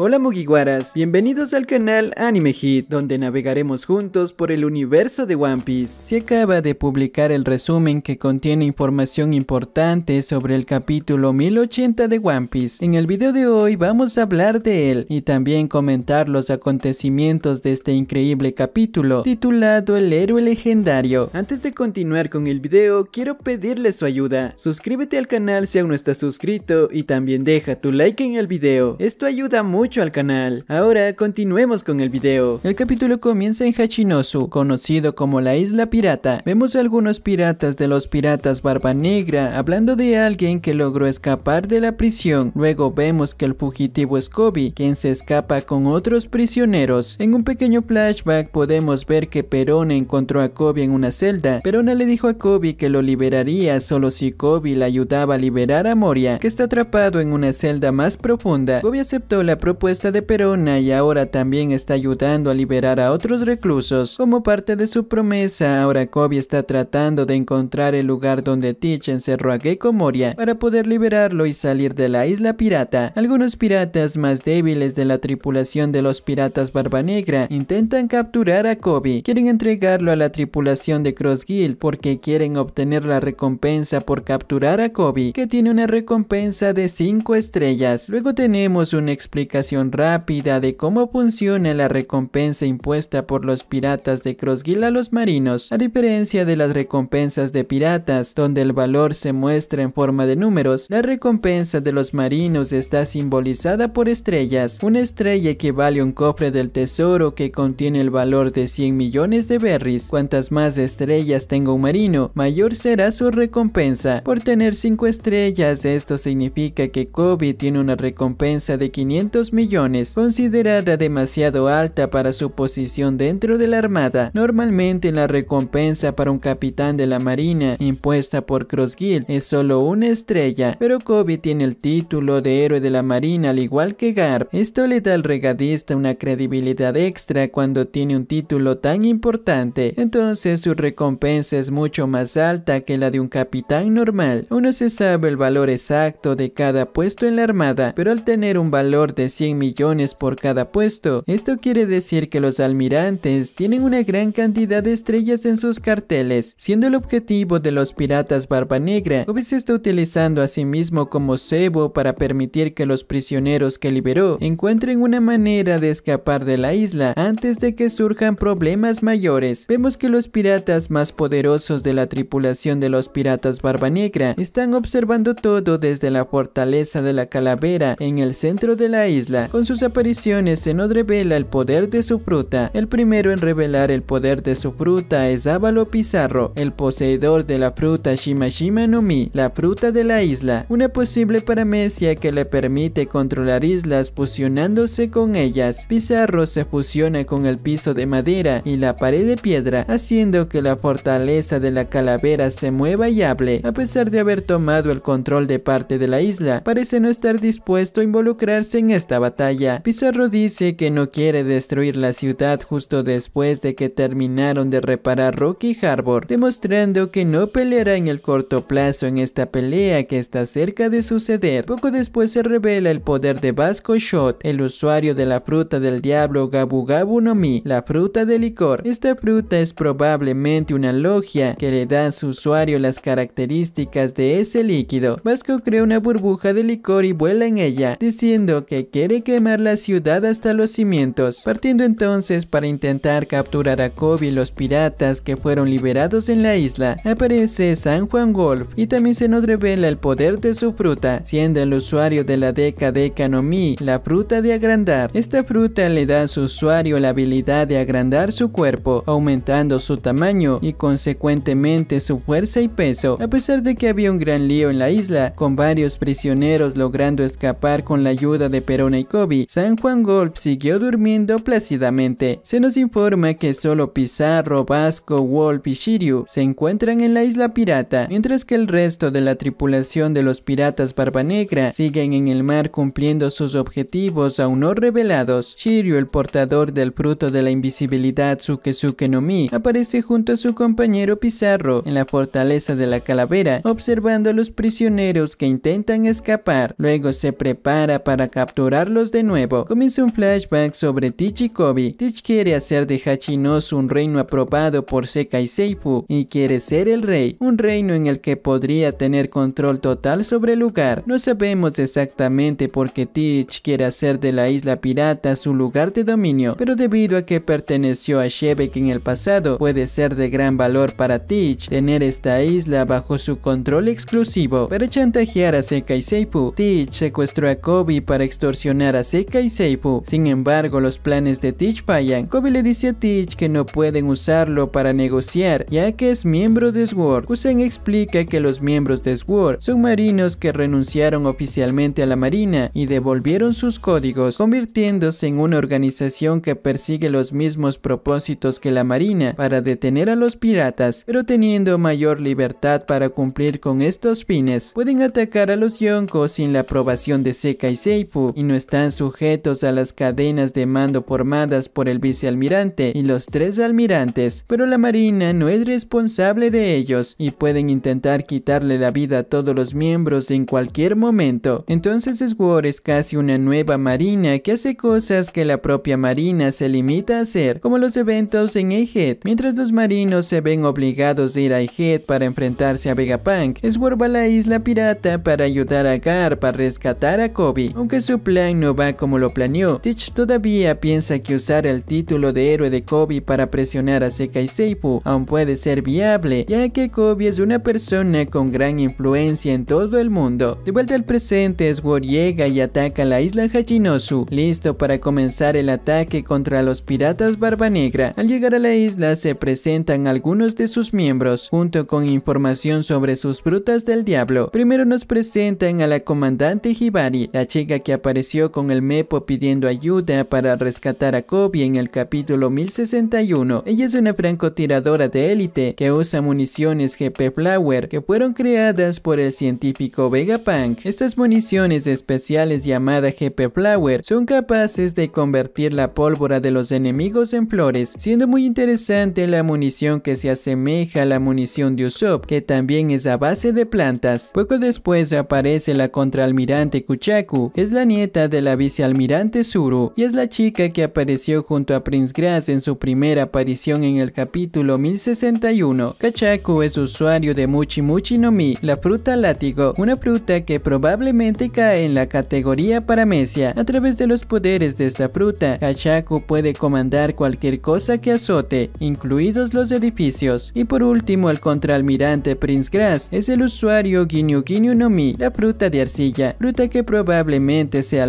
Hola Mugiwaras, bienvenidos al canal Anime Hit, donde navegaremos juntos por el universo de One Piece. Se acaba de publicar el resumen que contiene información importante sobre el capítulo 1080 de One Piece. En el video de hoy vamos a hablar de él y también comentar los acontecimientos de este increíble capítulo titulado El héroe legendario. Antes de continuar con el video, quiero pedirle su ayuda. Suscríbete al canal si aún no estás suscrito y también deja tu like en el video. Esto ayuda mucho al canal. Ahora continuemos con el video. El capítulo comienza en Hachinosu, conocido como la isla pirata. Vemos a algunos piratas de los piratas Barba Negra hablando de alguien que logró escapar de la prisión. Luego vemos que el fugitivo es Kobe, quien se escapa con otros prisioneros. En un pequeño flashback podemos ver que Perona encontró a Kobe en una celda. Perona le dijo a Kobe que lo liberaría solo si Kobe le ayudaba a liberar a Moria, que está atrapado en una celda más profunda. Kobe aceptó la propuesta propuesta de Perona y ahora también está ayudando a liberar a otros reclusos. Como parte de su promesa, ahora Kobe está tratando de encontrar el lugar donde Teach encerró a Gecko Moria para poder liberarlo y salir de la isla pirata. Algunos piratas más débiles de la tripulación de los piratas Barba Negra intentan capturar a Kobe. Quieren entregarlo a la tripulación de Cross Guild porque quieren obtener la recompensa por capturar a Kobe, que tiene una recompensa de 5 estrellas. Luego tenemos una explicación rápida de cómo funciona la recompensa impuesta por los piratas de Crossgill a los marinos, a diferencia de las recompensas de piratas, donde el valor se muestra en forma de números, la recompensa de los marinos está simbolizada por estrellas. Una estrella equivale a un cofre del tesoro que contiene el valor de 100 millones de berries. Cuantas más estrellas tenga un marino, mayor será su recompensa. Por tener 5 estrellas, esto significa que Kobe tiene una recompensa de 500 millones, considerada demasiado alta para su posición dentro de la armada. Normalmente la recompensa para un capitán de la marina impuesta por Crossgill es solo una estrella, pero Kobe tiene el título de héroe de la marina al igual que Garp. Esto le da al regadista una credibilidad extra cuando tiene un título tan importante, entonces su recompensa es mucho más alta que la de un capitán normal. Uno se sabe el valor exacto de cada puesto en la armada, pero al tener un valor de 100 millones por cada puesto. Esto quiere decir que los almirantes tienen una gran cantidad de estrellas en sus carteles, siendo el objetivo de los piratas Barba Negra. Kobe está utilizando a sí mismo como cebo para permitir que los prisioneros que liberó encuentren una manera de escapar de la isla antes de que surjan problemas mayores. Vemos que los piratas más poderosos de la tripulación de los piratas Barba Negra están observando todo desde la fortaleza de la calavera en el centro de la isla. Con sus apariciones, se nos revela el poder de su fruta. El primero en revelar el poder de su fruta es Ávalo Pizarro, el poseedor de la fruta Shimashima no Mi, la fruta de la isla, una posible paramecia que le permite controlar islas fusionándose con ellas. Pizarro se fusiona con el piso de madera y la pared de piedra, haciendo que la fortaleza de la calavera se mueva y hable. A pesar de haber tomado el control de parte de la isla, parece no estar dispuesto a involucrarse en esta batalla. Pizarro dice que no quiere destruir la ciudad justo después de que terminaron de reparar Rocky Harbor, demostrando que no peleará en el corto plazo en esta pelea que está cerca de suceder. Poco después se revela el poder de Vasco Shot, el usuario de la fruta del diablo Gabu Gabu no Mi, la fruta de licor. Esta fruta es probablemente una logia que le da a su usuario las características de ese líquido. Vasco crea una burbuja de licor y vuela en ella, diciendo que quiere de quemar la ciudad hasta los cimientos, partiendo entonces para intentar capturar a Kobe y los piratas que fueron liberados en la isla. Aparece San Juan Golf y también se nos revela el poder de su fruta, siendo el usuario de la década de Kanomi, la fruta de agrandar. Esta fruta le da a su usuario la habilidad de agrandar su cuerpo, aumentando su tamaño y consecuentemente su fuerza y peso. A pesar de que había un gran lío en la isla, con varios prisioneros logrando escapar con la ayuda de Perón y Kobe, San Juan Golf siguió durmiendo plácidamente. Se nos informa que solo Pizarro, Vasco, Wolf y Shiryu se encuentran en la isla pirata, mientras que el resto de la tripulación de los piratas Barba Negra siguen en el mar cumpliendo sus objetivos aún no revelados. Shiryu, el portador del fruto de la invisibilidad Tsukesuke no Mi, aparece junto a su compañero Pizarro en la fortaleza de la calavera, observando a los prisioneros que intentan escapar. Luego se prepara para capturar de nuevo. Comienza un flashback sobre Teach y Kobe. Teach quiere hacer de Hachinos un reino aprobado por y Seifu y quiere ser el rey, un reino en el que podría tener control total sobre el lugar. No sabemos exactamente por qué Teach quiere hacer de la isla pirata su lugar de dominio, pero debido a que perteneció a Shebek en el pasado, puede ser de gran valor para Teach tener esta isla bajo su control exclusivo. Para chantajear a y Seifu, Teach secuestró a Kobe para extorsionar a Seika y Seifu. Sin embargo, los planes de Teach fallan. Kobe le dice a Teach que no pueden usarlo para negociar, ya que es miembro de SWORD. Usen explica que los miembros de SWORD son marinos que renunciaron oficialmente a la marina y devolvieron sus códigos, convirtiéndose en una organización que persigue los mismos propósitos que la marina para detener a los piratas, pero teniendo mayor libertad para cumplir con estos fines. Pueden atacar a los Yonkos sin la aprobación de Seika y Seifu y no están sujetos a las cadenas de mando formadas por el vicealmirante y los tres almirantes, pero la Marina no es responsable de ellos y pueden intentar quitarle la vida a todos los miembros en cualquier momento. Entonces Sword es casi una nueva Marina que hace cosas que la propia Marina se limita a hacer, como los eventos en Egghead. Mientras los marinos se ven obligados a ir a Egghead para enfrentarse a Vegapunk, Sword va a la isla pirata para ayudar a Garp a rescatar a Kobe, aunque su plan no va como lo planeó. Teach todavía piensa que usar el título de héroe de Kobe para presionar a Sekai Seifu aún puede ser viable, ya que Kobe es una persona con gran influencia en todo el mundo. De vuelta al presente, Sword llega y ataca la isla Hachinosu, listo para comenzar el ataque contra los piratas Barba Negra. Al llegar a la isla se presentan algunos de sus miembros, junto con información sobre sus frutas del diablo. Primero nos presentan a la comandante Hibari, la chica que apareció con el Mepo pidiendo ayuda para rescatar a Kobe en el capítulo 1061. Ella es una francotiradora de élite que usa municiones GP Flower que fueron creadas por el científico Vegapunk. Estas municiones especiales llamadas GP Flower son capaces de convertir la pólvora de los enemigos en flores, siendo muy interesante la munición que se asemeja a la munición de Usopp, que también es a base de plantas. Poco después aparece la contraalmirante Kuchaku, es la nieta de la vicealmirante Zuru y es la chica que apareció junto a Prince Grass en su primera aparición en el capítulo 1061. Kachaku es usuario de Muchi Muchi no Mi, la fruta látigo, una fruta que probablemente cae en la categoría paramecia. A través de los poderes de esta fruta, Kachaku puede comandar cualquier cosa que azote, incluidos los edificios. Y por último, el contraalmirante Prince Grass es el usuario Ginyu Ginyu no Mi, la fruta de arcilla, fruta que probablemente sea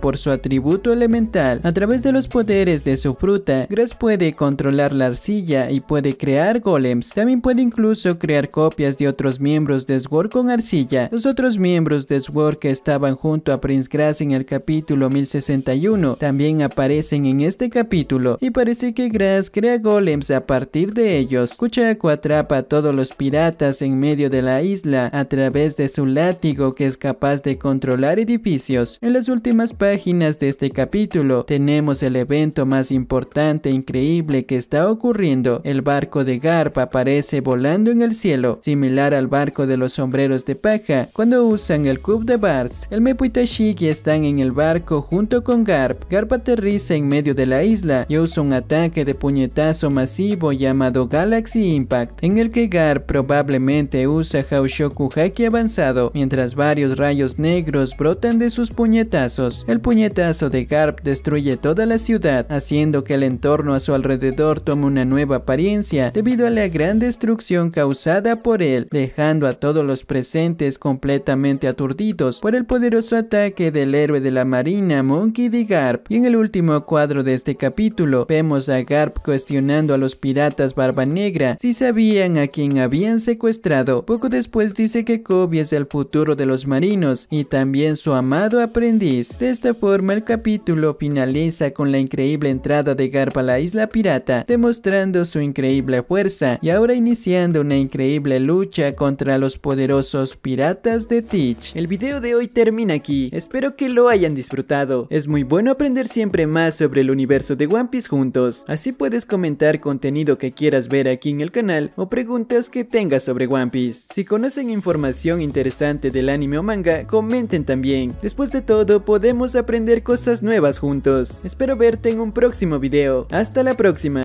por su atributo elemental. A través de los poderes de su fruta, Grass puede controlar la arcilla y puede crear golems. También puede incluso crear copias de otros miembros de Sword con arcilla. Los otros miembros de Sword que estaban junto a Prince Grass en el capítulo 1061 también aparecen en este capítulo y parece que Grass crea golems a partir de ellos. Kuchaku atrapa a todos los piratas en medio de la isla a través de su látigo que es capaz de controlar edificios. En las últimas en últimas páginas de este capítulo tenemos el evento más importante e increíble que está ocurriendo. El barco de Garp aparece volando en el cielo, similar al barco de los sombreros de paja cuando usan el cub de Bars. El Mepu y Tashiki están en el barco junto con Garp. Garp aterriza en medio de la isla y usa un ataque de puñetazo masivo llamado Galaxy Impact, en el que Garp probablemente usa Haushoku Haki avanzado, mientras varios rayos negros brotan de sus puñetazos el puñetazo de Garp destruye toda la ciudad, haciendo que el entorno a su alrededor tome una nueva apariencia debido a la gran destrucción causada por él, dejando a todos los presentes completamente aturdidos por el poderoso ataque del héroe de la marina Monkey D. Garp. Y en el último cuadro de este capítulo, vemos a Garp cuestionando a los piratas Barba Negra si sabían a quién habían secuestrado. Poco después dice que Kobe es el futuro de los marinos y también su amado aprendiz. De esta forma el capítulo finaliza con la increíble entrada de Garpa a la isla pirata, demostrando su increíble fuerza y ahora iniciando una increíble lucha contra los poderosos piratas de Teach. El video de hoy termina aquí, espero que lo hayan disfrutado. Es muy bueno aprender siempre más sobre el universo de One Piece juntos, así puedes comentar contenido que quieras ver aquí en el canal o preguntas que tengas sobre One Piece. Si conocen información interesante del anime o manga, comenten también. Después de todo, podemos aprender cosas nuevas juntos. Espero verte en un próximo video. Hasta la próxima.